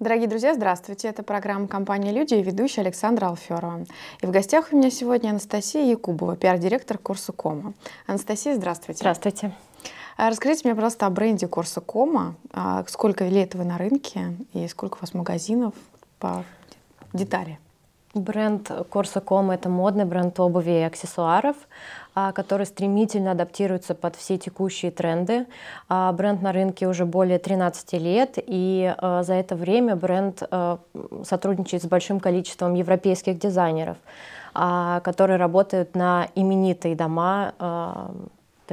Дорогие друзья, здравствуйте. Это программа «Компания Люди» и ведущая Александра Алферова. И в гостях у меня сегодня Анастасия Якубова, пиар-директор курса Кома. Анастасия, здравствуйте. Здравствуйте. А расскажите мне, пожалуйста, о бренде курса Кома. А сколько лет вы на рынке и сколько у вас магазинов по детали? Бренд Corsa.com – это модный бренд обуви и аксессуаров, а, который стремительно адаптируется под все текущие тренды. А, бренд на рынке уже более 13 лет, и а, за это время бренд сотрудничает с большим количеством европейских дизайнеров, которые работают на именитые дома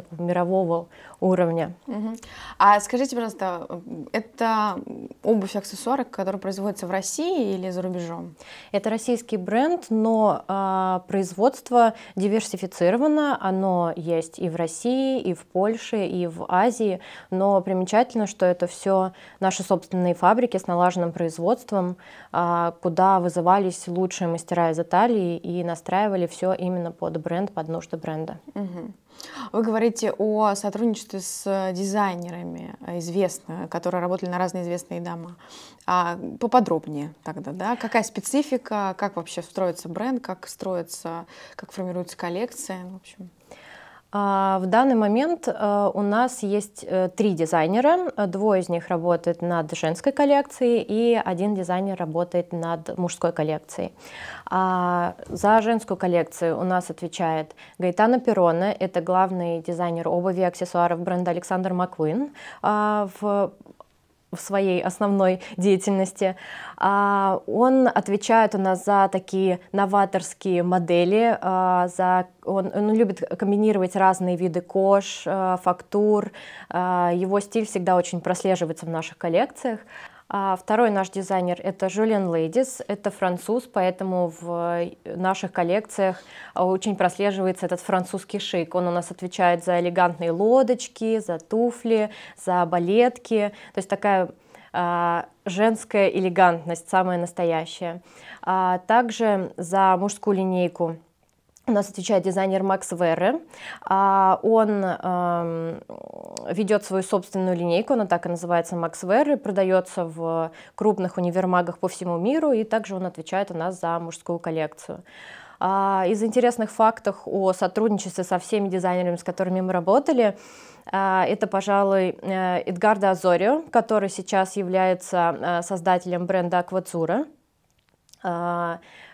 такого мирового уровня. Угу. А скажите, пожалуйста, это обувь аксессуары, которая производится в России или за рубежом? Это российский бренд, но а, производство диверсифицировано, оно есть и в России, и в Польше, и в Азии, но примечательно, что это все наши собственные фабрики с налаженным производством, а, куда вызывались лучшие мастера из Италии и настраивали все именно под бренд, под нужды бренда. Угу. Вы говорите о сотрудничестве с э, дизайнерами э, известно, которые работали на разные известные дома. А поподробнее тогда, да? Какая специфика, как вообще строится бренд, как строится, как формируется коллекция, в общем? А, в данный момент э, у нас есть э, три дизайнера. Двое из них работают над женской коллекцией, и один дизайнер работает над мужской коллекцией. А, за женскую коллекцию у нас отвечает Гайтана Перона, это главный дизайнер обуви и аксессуаров бренда Александр Маквин. А, в в своей основной деятельности. А, он отвечает у нас за такие новаторские модели, а, за, он, он любит комбинировать разные виды кож, а, фактур. Его стиль всегда очень прослеживается в наших коллекциях. А второй наш дизайнер – это Жюльен Лейдис, это француз, поэтому в э, наших коллекциях э, очень прослеживается этот французский шик. Он у нас отвечает за элегантные лодочки, за туфли, за балетки, то есть такая а, женская элегантность, самая настоящая. А также за мужскую линейку у нас отвечает дизайнер Макс Верре. А, он эм, ведет свою собственную линейку, она так и называется Макс Веры, продается в крупных универмагах по всему миру, и также он отвечает у нас за мужскую коллекцию. А, из интересных фактов о сотрудничестве со всеми дизайнерами, с которыми мы работали, а, это, пожалуй, э, Эдгарда Азорио, который сейчас является э, создателем бренда Аквацура.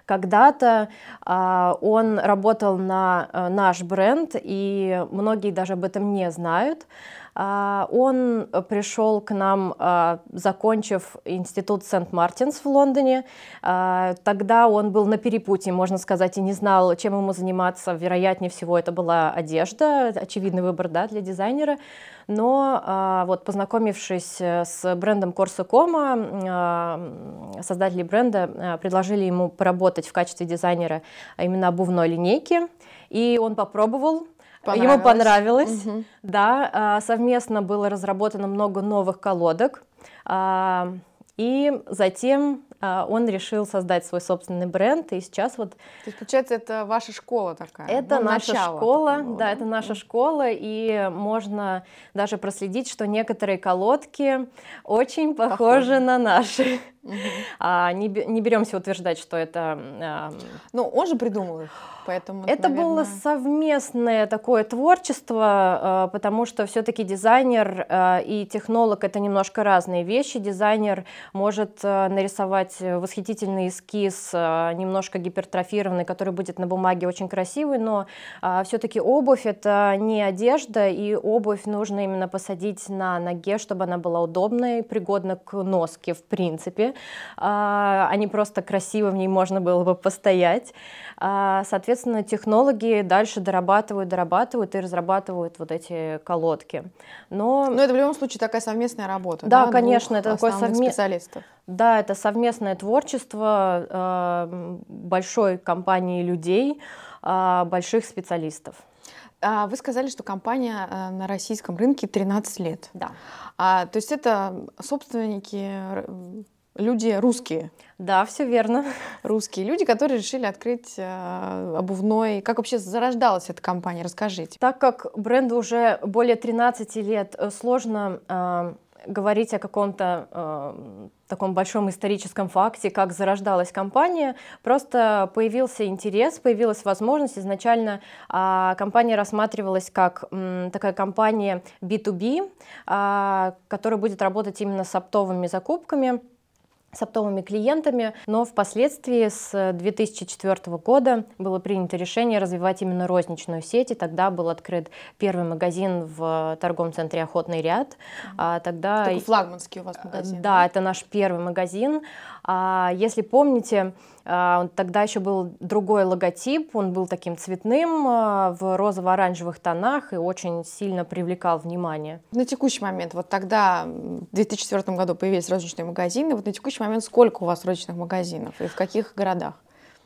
Когда-то э, он работал на э, наш бренд, и многие даже об этом не знают. А, он э, пришел к нам, а, закончив институт Сент-Мартинс в Лондоне. А, тогда он был на перепутье, можно сказать, и не знал, чем ему заниматься. Вероятнее всего, это была одежда, очевидный выбор да, для дизайнера. Но вот познакомившись э, с брендом Корсакома, создатели бренда э, предложили ему поработать в качестве дизайнера именно обувной линейки. И он попробовал, Понравилось. Ему понравилось, угу. да. А, совместно было разработано много новых колодок. А, и затем а, он решил создать свой собственный бренд, и сейчас вот... То есть, получается, это ваша школа такая? Это ну, наша школа, было, да, да, это наша школа, и можно даже проследить, что некоторые колодки очень похожи Похоже. на наши. Угу. А, не, не беремся утверждать, что это... Э, ну, он же придумал их, поэтому... Это, наверное... было совместное такое творчество, э, потому что все-таки дизайнер э, и технолог — это немножко разные вещи. Дизайнер может э, нарисовать восхитительный эскиз, э, немножко гипертрофированный, который будет на бумаге очень красивый, но э, все-таки обувь — это не одежда, и обувь нужно именно посадить на ноге, чтобы она была удобной, пригодна к носке, в принципе одежды, а не просто красиво в ней можно было бы постоять. А, соответственно, технологии дальше дорабатывают, дорабатывают и разрабатывают вот эти колодки. Но, Но ну, это в любом случае такая совместная работа. Да, да конечно, это такое совместное. Да, это совместное творчество а, большой компании людей, а, больших специалистов. Вы сказали, что компания на российском рынке 13 лет. Да. А, то есть это собственники люди русские. Да, все верно. Русские люди, которые решили открыть э, обувной. Как вообще зарождалась эта компания? Расскажите. Так как бренду уже более 13 лет, э, сложно э, говорить о каком-то э, таком большом историческом факте, как зарождалась компания, просто появился интерес, появилась возможность. Изначально а, компания рассматривалась как м, такая компания B2B, а, которая будет работать именно с оптовыми закупками с оптовыми клиентами, но впоследствии с 2004 года было принято решение развивать именно розничную сеть, и тогда был открыт первый магазин в торговом центре «Охотный ряд». А тогда... Такой флагманский у вас магазин. Да, да, это наш первый магазин. А если помните, а, тогда еще был другой логотип, он был таким цветным, а, в розово-оранжевых тонах и очень сильно привлекал внимание. На текущий момент, вот тогда, в 2004 году появились розничные магазины, вот на текущий момент сколько у вас розничных магазинов и в каких городах?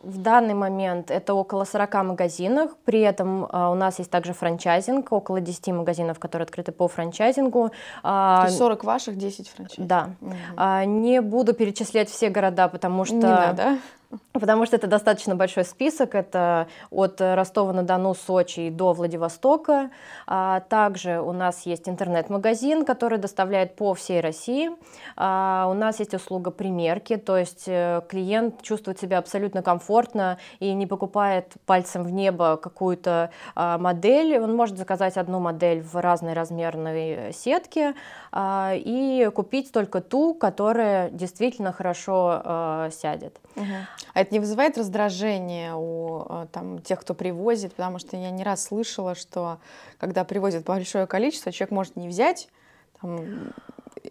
В данный момент это около 40 магазинов, при этом а, у нас есть также франчайзинг, около 10 магазинов, которые открыты по франчайзингу. А, То есть 40 ваших, 10 франчайзингов Да. Угу. А, не буду перечислять все города, потому что... Не надо. Потому что это достаточно большой список, это от Ростова-на-Дону, Сочи до Владивостока. А также у нас есть интернет-магазин, который доставляет по всей России. А у нас есть услуга примерки, то есть э, клиент чувствует себя абсолютно комфортно и не покупает пальцем в небо какую-то а, модель. Он может заказать одну модель в разной размерной сетке а, и купить только ту, которая действительно хорошо а, сядет. Uh-huh. А это не вызывает раздражение у э, там, тех, кто привозит? Потому что я не раз слышала, что когда привозят большое количество, человек может не взять, там,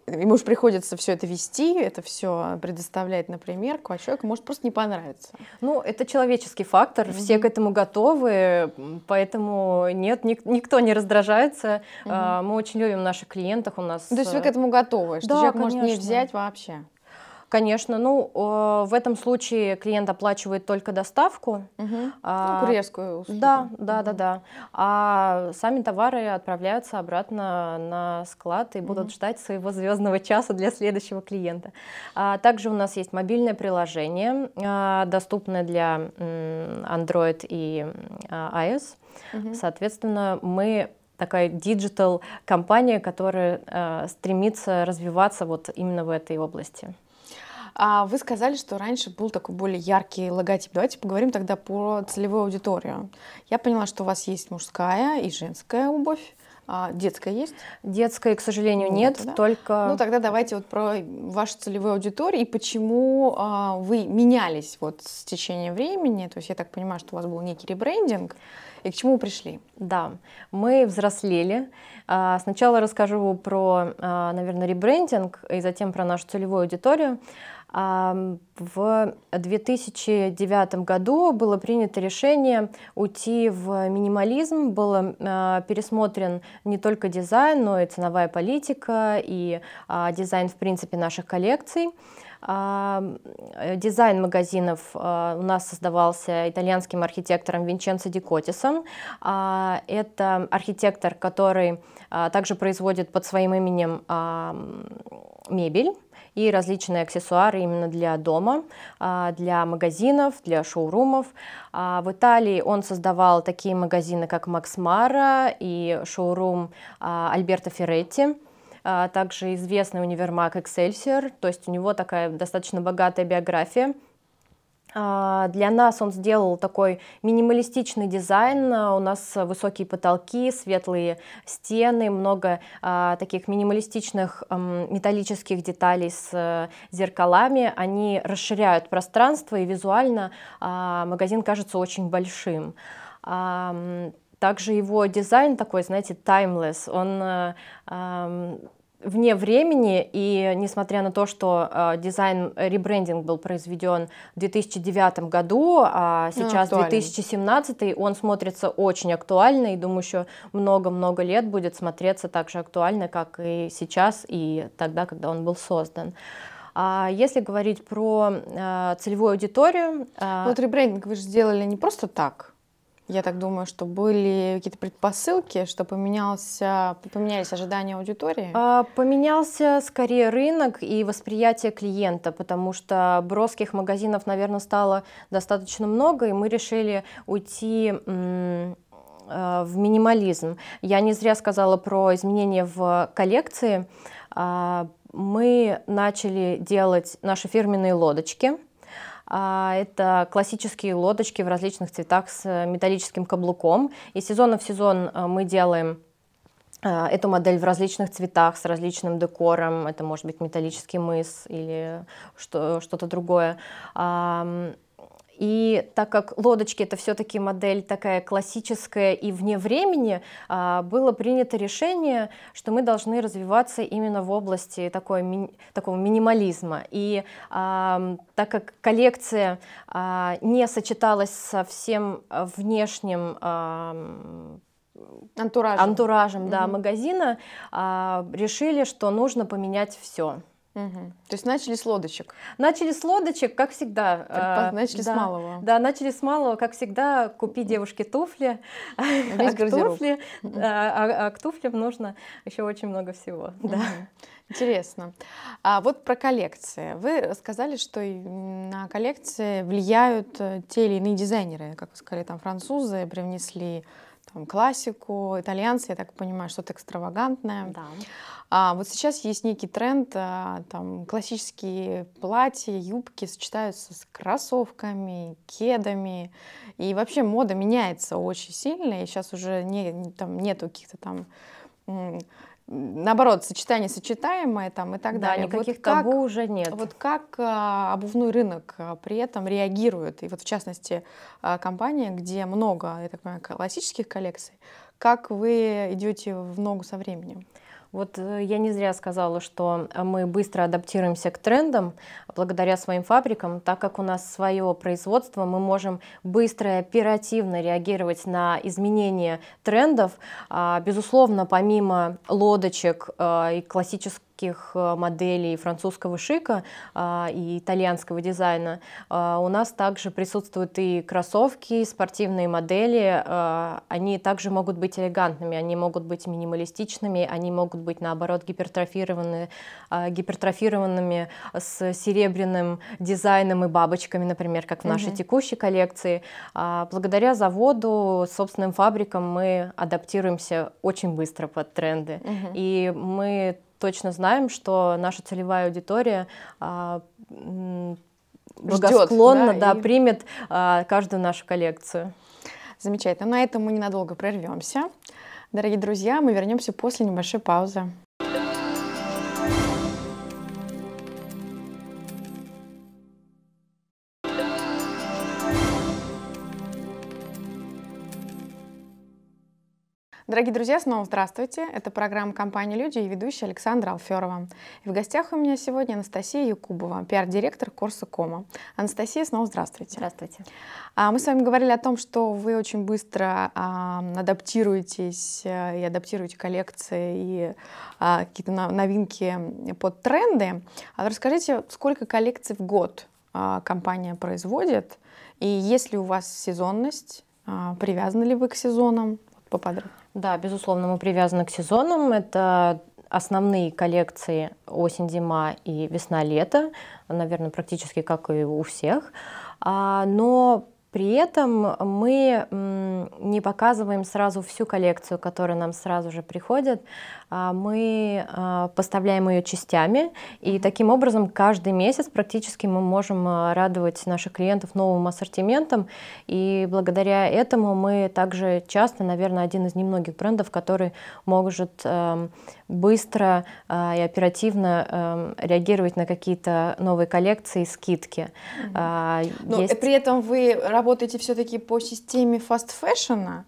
ему уж приходится все это вести, это все предоставлять на примерку, а человеку может просто не понравиться. Ну, это человеческий фактор, mm-hmm. все к этому готовы, поэтому нет, ник- никто не раздражается. Mm-hmm. Мы очень любим наших клиентов, у нас... То есть вы к э, этому готовы, что да, человек конечно. может не взять вообще? Конечно, ну э, в этом случае клиент оплачивает только доставку. Угу. А, ну, курьерскую услугу. Да, да, угу. да, да. А сами товары отправляются обратно на склад и будут угу. ждать своего звездного часа для следующего клиента. А, также у нас есть мобильное приложение, а, доступное для Android и а, iOS. Угу. Соответственно, мы такая диджитал компания, которая э, стремится развиваться вот именно в этой области. А Вы сказали, что раньше был такой более яркий логотип. Давайте поговорим тогда про целевую аудиторию. Я поняла, что у вас есть мужская и женская обувь. А детская есть? Детская, к сожалению, нет, нет да? только... Ну, тогда давайте вот про вашу целевую аудиторию и почему а, вы менялись вот с течением времени. То есть я так понимаю, что у вас был некий ребрендинг. И к чему пришли? Да, мы взрослели. А, сначала расскажу про, а, наверное, ребрендинг и затем про нашу целевую аудиторию. В 2009 году было принято решение уйти в минимализм, был а, пересмотрен не только дизайн, но и ценовая политика, и а, дизайн, в принципе, наших коллекций. Дизайн магазинов а, у нас создавался итальянским архитектором Винченцо Дикотисом. Это архитектор, который также производит под своим именем мебель и различные аксессуары именно для дома, а, для магазинов, для шоурумов. А, в Италии он создавал такие магазины, как Макс Мара и шоурум а, Альберто Ферретти также известный универмаг Excelsior, то есть у него такая достаточно богатая биография, а, для нас он сделал такой минималистичный дизайн. А, у нас высокие потолки, светлые стены, много а, таких минималистичных металлических деталей с э, зеркалами. Они расширяют пространство, и визуально магазин кажется очень большим. Также его дизайн такой, знаете, timeless. Он э, вне времени, и несмотря на то, что а, э, дизайн ребрендинг был произведен в 2009 году, а ну, сейчас ну, 2017, он смотрится очень актуально, и думаю, еще много-много лет будет смотреться так же актуально, как и сейчас, и тогда, когда он был создан. А если говорить про э, целевую аудиторию... Э, вот ребрендинг вы же сделали не просто так, я так думаю, что были какие-то предпосылки, что поменялся, поменялись ожидания аудитории? А, поменялся скорее рынок и восприятие клиента, потому что броских магазинов, наверное, стало достаточно много, и мы решили уйти а, в минимализм. Я не зря сказала про изменения в коллекции. А, мы начали делать наши фирменные лодочки – а, это классические лодочки в различных цветах с э, металлическим каблуком. И сезона в сезон э, мы делаем э, Эту модель в различных цветах, с различным декором. Это может быть металлический мыс или что-то другое. И так как лодочки это все-таки модель такая классическая и вне времени, а, было принято решение, что мы должны развиваться именно в области такой, ми такого минимализма. И а, так как коллекция а, не сочеталась со всем внешним антуражем, антуражем mm -hmm. да, магазина, решили, что нужно поменять все. Угу. То есть начали с лодочек? Начали с лодочек, как всегда. А, начали да, с малого. Да, начали с малого, как всегда, купи девушке туфли. Весь а, а гардероб. Туфли, а, а, а к туфлям нужно еще очень много всего. Угу. Да. Интересно. А вот про коллекции. Вы сказали, что на коллекции влияют э, те или иные дизайнеры. Как вы сказали, там французы привнесли там, классику, итальянцы, я так понимаю, что-то экстравагантное. Да. А, вот сейчас есть некий тренд, а, там классические платья, юбки сочетаются с кроссовками, кедами, и вообще мода меняется очень сильно, и сейчас уже не, там, нету каких-то там наоборот, сочетание сочетаемое там и так да, далее. никаких вот табу уже нет. Вот как а, обувной рынок а, при этом реагирует, и вот в частности а, компания, где много, я так понимаю, классических коллекций, как вы идете в ногу со временем? Вот э, я не зря сказала, что мы быстро адаптируемся к трендам благодаря своим фабрикам, так как у нас свое производство, мы можем быстро и оперативно реагировать на изменения трендов. А, безусловно, помимо лодочек э, и классических французских э, моделей французского шика а, и итальянского дизайна, а, у нас также присутствуют и кроссовки, спортивные модели. А, они также могут быть элегантными, они могут быть минималистичными, они могут быть, наоборот, гипертрофированы, гипертрофированными с серебряным дизайном и бабочками, например, как в нашей mm-hmm. текущей коллекции. Благодаря заводу, собственным фабрикам мы адаптируемся очень быстро под тренды. Mm-hmm. И мы точно знаем, что наша целевая аудитория а, благосклонно Ждет, да, да, и... примет а, каждую нашу коллекцию. Замечательно. На этом мы ненадолго прервемся. Дорогие друзья, мы вернемся после небольшой паузы. Дорогие друзья, снова здравствуйте. Это программа компании «Люди» и ведущая Александра Алферова. И в гостях у меня сегодня Анастасия Якубова, пиар-директор курса «Кома». Анастасия, снова здравствуйте. Здравствуйте. А, мы с вами говорили о том, что вы очень быстро а, адаптируетесь э, и адаптируете коллекции и а, какие-то новинки под тренды. Расскажите, сколько коллекций в год компания производит, и есть ли у вас сезонность, привязаны ли вы к сезонам, поподробнее. Да, безусловно, мы привязаны к сезонам. Это основные коллекции осень-зима и весна-лето, наверное, практически как и у всех. А, но при этом мы не показываем сразу всю коллекцию, которая нам сразу же приходит, а, мы а, поставляем ее частями, и таким образом каждый месяц практически мы можем а, радовать наших клиентов новым ассортиментом, и благодаря этому мы также часто, наверное, один из немногих брендов, который может быстро и оперативно реагировать на какие-то новые коллекции, скидки. Mm Есть... Но при этом вы работаете все-таки по системе фаст-фэшена,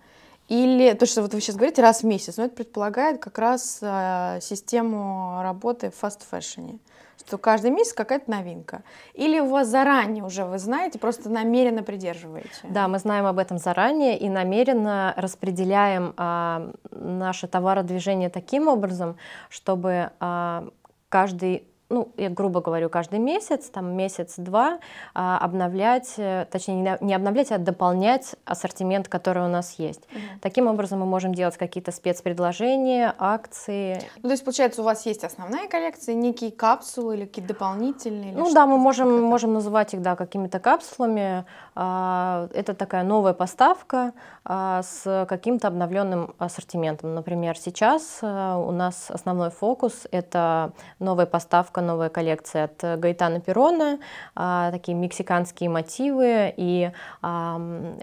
или то, что вот вы сейчас говорите, раз в месяц, но это предполагает как раз э, систему работы в фаст-фэшне, что каждый месяц какая-то новинка. Или у вас заранее уже вы знаете, просто намеренно придерживаете. Да, мы знаем об этом заранее и намеренно распределяем э, наше товародвижение таким образом, чтобы э, каждый ну, я грубо говорю, каждый месяц, там месяц-два а, обновлять, э, точнее, не обновлять, а дополнять ассортимент, который у нас есть. Mm Таким образом мы можем делать какие-то спецпредложения, акции. Ну, то есть, получается, у вас есть основная коллекция, некие капсулы или какие-то дополнительные? ну да, мы можем, можем называть их да, какими-то капсулами. А, это такая новая поставка а, с каким-то обновленным ассортиментом. Например, сейчас э, у нас основной фокус – это новая поставка выставка «Новая коллекция» от э, Гайтана Перона, а, такие мексиканские мотивы и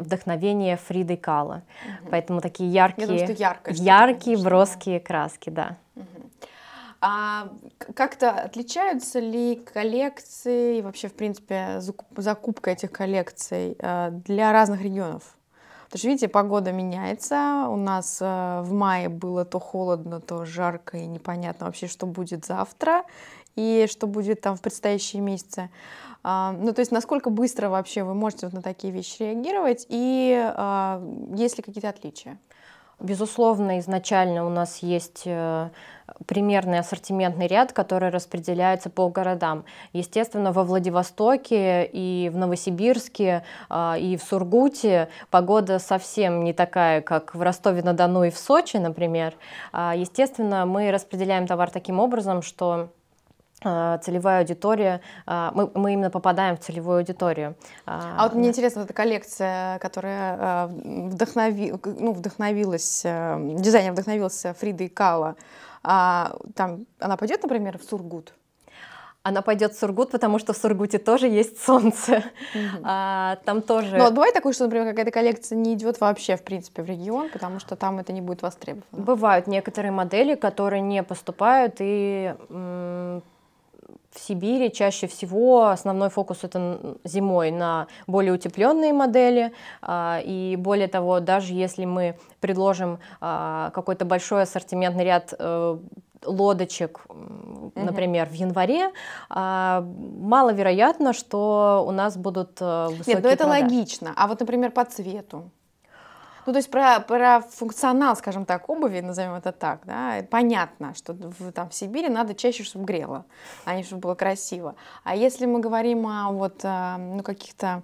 вдохновение Фриды Кала. Угу. Поэтому такие яркие, думаю, ярко, яркие броские краски, да. А как-то отличаются ли коллекции и вообще, в принципе, закупка этих коллекций э, для разных регионов? Потому что, видите, погода меняется. У нас э, в мае было то холодно, то жарко и непонятно вообще, что будет завтра и что будет там в предстоящие месяцы. А, ну, то есть, насколько быстро вообще вы можете вот на такие вещи реагировать, и а, есть ли какие-то отличия? Безусловно, изначально у нас есть э, примерный ассортиментный ряд, который распределяется по городам. Естественно, во Владивостоке и в Новосибирске а, и в Сургуте погода совсем не такая, как в Ростове-на-Дону и в Сочи, например. Естественно, мы распределяем товар таким образом, что Э, целевая аудитория, э, мы, мы именно попадаем в целевую аудиторию. А, а вот мне интересно, эта коллекция, которая э, вдохнови, ну, вдохновилась, дизайнер вдохновился Фридой Кала, там, она пойдет, например, в Сургут? она пойдет в Сургут, потому что в Сургуте тоже есть солнце. Mm-hmm. А, там тоже... Но ну, а бывает такое, что, например, какая-то коллекция не идет вообще, в принципе, в регион, потому что там это не будет востребовано? Бывают некоторые модели, которые не поступают и в Сибири чаще всего основной фокус это зимой на более утепленные модели. А, и более того, даже если мы предложим а, какой-то большой ассортиментный ряд э, лодочек, например, uh-huh. в январе, а, маловероятно, что у нас будут высокие э, Нет, ну это продажи. логично. А вот, например, по цвету? Ну, то есть про, про функционал, скажем так, обуви, назовем это так, да, понятно, что в, там, в Сибири надо чаще, чтобы грело, а не чтобы было красиво. А если мы говорим о вот, э, ну, каких-то,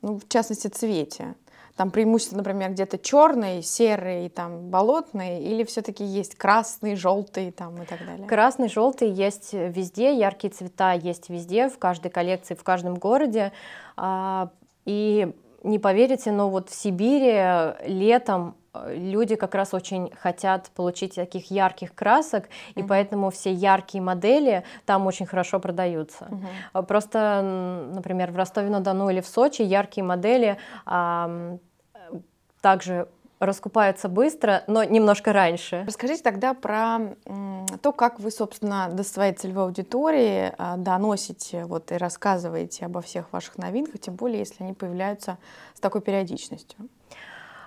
ну, в частности, цвете, там преимущество, например, где-то черный, серый, там болотный, или все-таки есть красный, желтый там и так далее? Красный, желтый есть везде, яркие цвета есть везде, в каждой коллекции, в каждом городе. А, и не поверите, но вот в Сибири э, летом э, люди как раз очень хотят получить таких ярких красок, mm-hmm. и поэтому все яркие модели там очень хорошо продаются. Mm-hmm. Просто, например, в Ростове-на-Дону или в Сочи яркие модели а, также раскупаются быстро, но немножко раньше. Расскажите тогда про то, как вы, собственно, до своей целевой аудитории а, доносите вот, и рассказываете обо всех ваших новинках, тем более, если они появляются с такой периодичностью.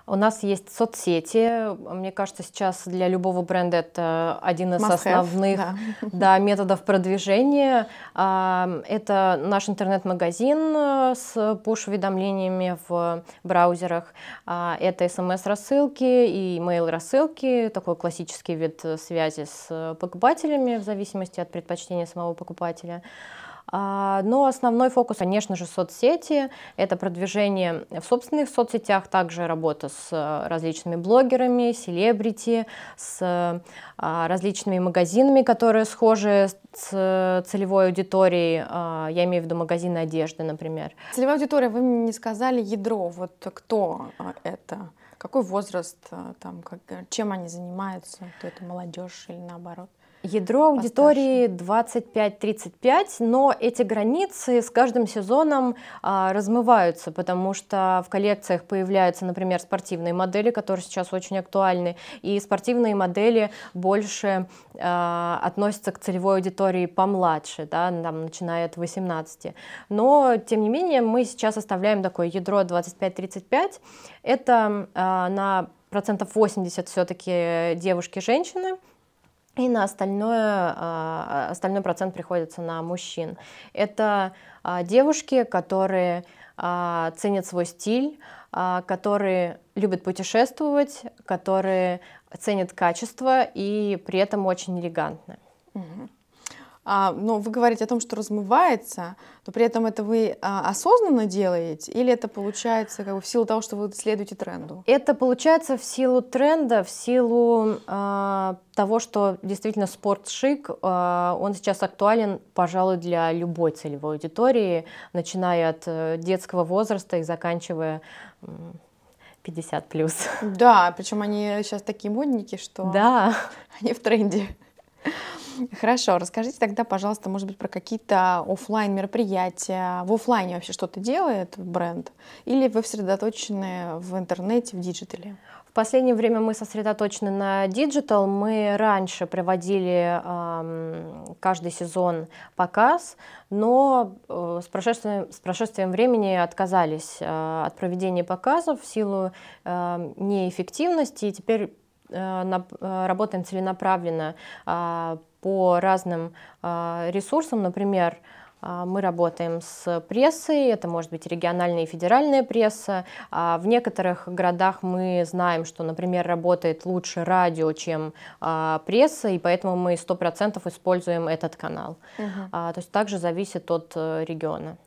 У нас есть соцсети. Мне кажется, сейчас для любого бренда это один из Must основных have, да. Да, методов продвижения. А, это наш интернет-магазин э, с пуш-уведомлениями в браузерах. А, это смс-рассылки и email-рассылки, такой классический вид э, связи с э, покупателями в зависимости от предпочтения самого покупателя. А, но основной фокус, конечно же, соцсети. Это продвижение в собственных соцсетях, также работа с э, различными блогерами, селебрити, с э, а, различными магазинами, которые схожи с э, целевой аудиторией. А, я имею в виду магазины одежды, например. Целевая аудитория, вы мне не сказали ядро. Вот кто это? Какой возраст, там, как, чем они занимаются, кто это молодежь или наоборот? Ядро аудитории 25-35, но эти границы с каждым сезоном а, размываются, потому что в коллекциях появляются, например, спортивные модели, которые сейчас очень актуальны, и спортивные модели больше а, относятся к целевой аудитории помладше, да, там, начиная от 18. Но, тем не менее, мы сейчас оставляем такое ядро 25-35. Это а, на процентов 80 все-таки девушки-женщины, и на остальное, а, остальной процент приходится на мужчин. Это а, девушки, которые а, ценят свой стиль, которые любят путешествовать, которые ценят качество и при этом очень элегантны. А, но вы говорите о том, что размывается, но при этом это вы а, осознанно делаете, или это получается как бы, в силу того, что вы следуете тренду? Это получается в силу тренда, в силу э, того, что действительно спорт шик, э, он сейчас актуален, пожалуй, для любой целевой аудитории, начиная от э, детского возраста и заканчивая 50 плюс. Да, причем они сейчас такие модники, что да. они в тренде. Хорошо, расскажите тогда, пожалуйста, может быть, про какие-то офлайн мероприятия. В офлайне вообще что-то делает бренд? Или вы сосредоточены в интернете, в диджитале? В последнее время мы сосредоточены на диджитал. Мы раньше проводили э, каждый сезон показ, но э, с, прошествием, с прошествием времени отказались э, от проведения показов в силу э, неэффективности. И теперь э, э, работаем целенаправленно а, по разным а, ресурсам, например, а, мы работаем с прессой, это может быть региональная и федеральная пресса. А, в некоторых городах мы знаем, что, например, работает лучше радио, чем пресса, и поэтому мы 100% используем этот канал. Угу. То есть также зависит от э, региона.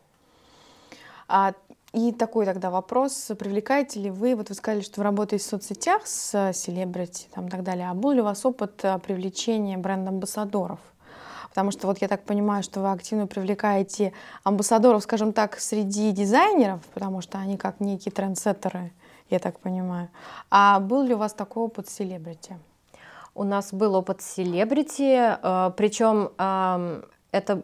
И такой тогда вопрос, привлекаете ли вы, вот вы сказали, что вы работаете в соцсетях с э, селебрити там, и так далее, а был ли у вас опыт э, привлечения бренд-амбассадоров? Потому что вот я так понимаю, что вы активно привлекаете амбассадоров, скажем так, среди дизайнеров, потому что они как некие трендсеттеры, я так понимаю. А был ли у вас такой опыт с селебрити? У нас был опыт с селебрити, э, причем это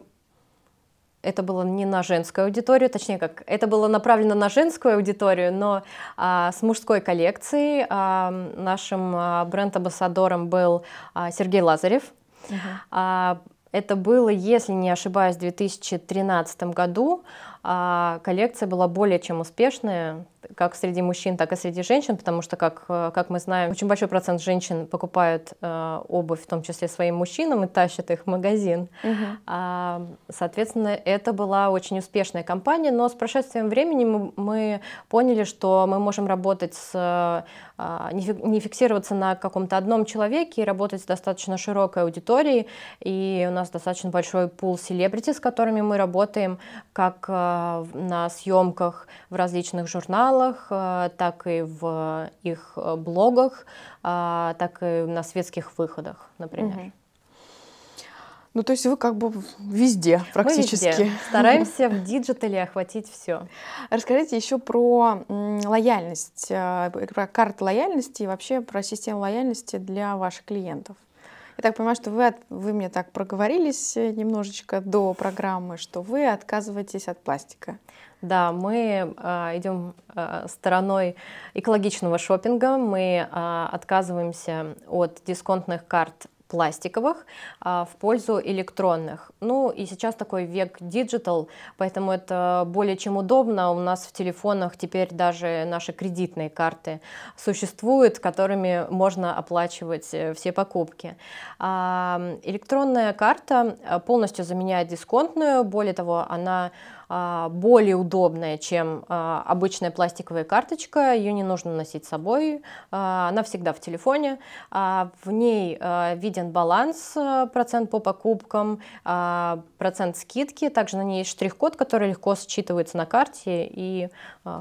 это было не на женскую аудиторию, точнее как, это было направлено на женскую аудиторию, но а, с мужской коллекцией а, нашим а, бренд-амбассадором был а, Сергей Лазарев. Uh-huh. А, это было, если не ошибаюсь, в 2013 году. А, коллекция была более чем успешная как среди мужчин, так и среди женщин, потому что, как, э, как мы знаем, очень большой процент женщин покупают э, обувь, в том числе своим мужчинам, и тащат их в магазин. Угу. А, соответственно, это была очень успешная компания, но с прошествием времени мы, мы поняли, что мы можем работать с э, не фиксироваться на каком-то одном человеке и работать с достаточно широкой аудиторией. И у нас достаточно большой пул селебрити, с которыми мы работаем, как э, на съемках в различных журналах, журналах, э, так и в э, их э, блогах, так и на светских выходах, например. Угу. Ну, то есть вы как бы везде практически. Мы везде. Стараемся в диджитале охватить все. Расскажите еще про лояльность, про карты лояльности и вообще про систему лояльности для ваших клиентов. Я так понимаю, что вы, вы мне так проговорились э, немножечко до программы, что вы отказываетесь от пластика. Да, мы э, а, идем э, а, стороной экологичного шопинга, мы э, отказываемся от дисконтных карт пластиковых а, в пользу электронных. Ну и сейчас такой век диджитал, поэтому это более чем удобно. У нас в телефонах теперь даже наши кредитные карты существуют, которыми можно оплачивать э, все покупки. А, электронная карта э, полностью заменяет дисконтную, более того, она а, более удобная, чем а, обычная пластиковая карточка. Ее не нужно носить с собой, а, она всегда в телефоне. В ней виден баланс, процент по покупкам, процент скидки. Также на ней есть штрих-код, который легко считывается на карте, и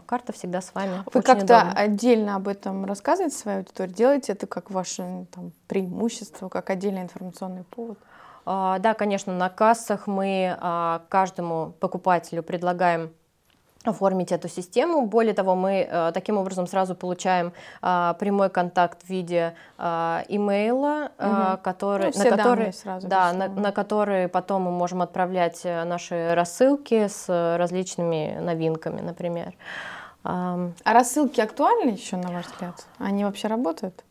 карта всегда с вами. Вы как-то отдельно об этом рассказываете своей аудитории? Делаете это как ваше там, преимущество, как отдельный информационный повод? А, да, конечно, на кассах мы а, каждому покупателю предлагаем оформить эту систему. Более того, мы э, таким образом сразу получаем а, прямой контакт в виде а, имейла, угу. который, ну, на, который, сразу, да, на, на который потом мы можем отправлять э, наши рассылки с различными новинками, например. А рассылки актуальны еще, на ваш взгляд? Они вообще работают?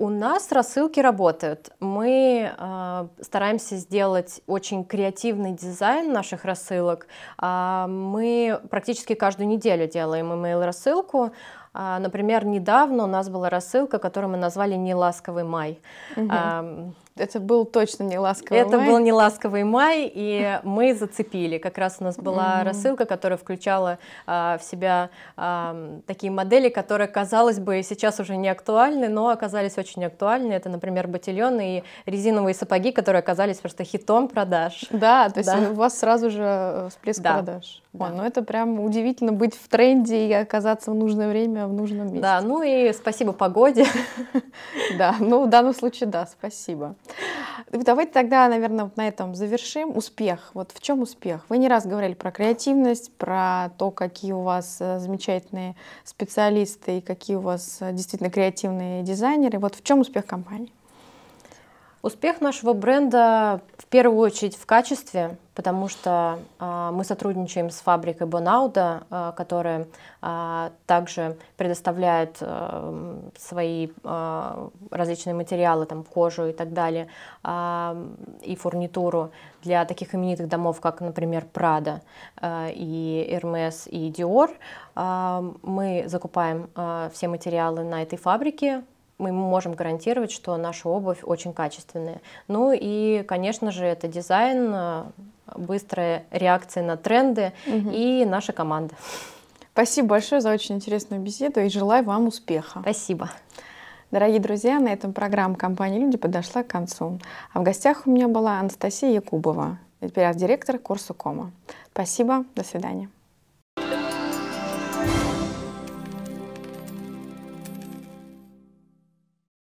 У нас рассылки работают. Мы э, стараемся сделать очень креативный дизайн наших рассылок. Э, мы практически каждую неделю делаем email-рассылку. Э, а, например, недавно у нас была рассылка, которую мы назвали «Неласковый май». Угу. Э, это был точно не ласковый это май. Это был не ласковый май, и мы зацепили. Как раз у нас была mm-hmm. рассылка, которая включала а, в себя а, такие модели, которые, казалось бы, сейчас уже не актуальны, но оказались очень актуальны. Это, например, ботильоны и резиновые сапоги, которые оказались просто хитом продаж. Да, то есть да. у вас сразу же э, всплеск да. продаж. Да. О, ну это прям удивительно быть в тренде и оказаться в нужное время в нужном месте. Да, ну и спасибо погоде. Да, ну в данном случае да, спасибо. Ну, давайте тогда, наверное, вот на этом завершим. Успех. Вот в чем успех? Вы не раз говорили про креативность, про то, какие у вас э, замечательные специалисты и какие у вас э, действительно креативные дизайнеры. Вот в чем успех компании? Успех нашего бренда в первую очередь в качестве, потому что э, мы сотрудничаем с фабрикой Бонауда, э, а, которая э, также предоставляет э, свои э, различные материалы, там кожу и так далее, э, и фурнитуру для таких именитых домов, как, например, Прада э, и Hermes и Dior. Э, мы закупаем э, все материалы на этой фабрике, мы можем гарантировать, что наша обувь очень качественная. Ну и, конечно же, это дизайн, э, быстрая реакция на тренды угу. и наша команда. Спасибо большое за очень интересную беседу и желаю вам успеха. Спасибо. Дорогие друзья, на этом программа компании «Люди» подошла к концу. А в гостях у меня была Анастасия Якубова, директор курса КОМА. Спасибо, до свидания.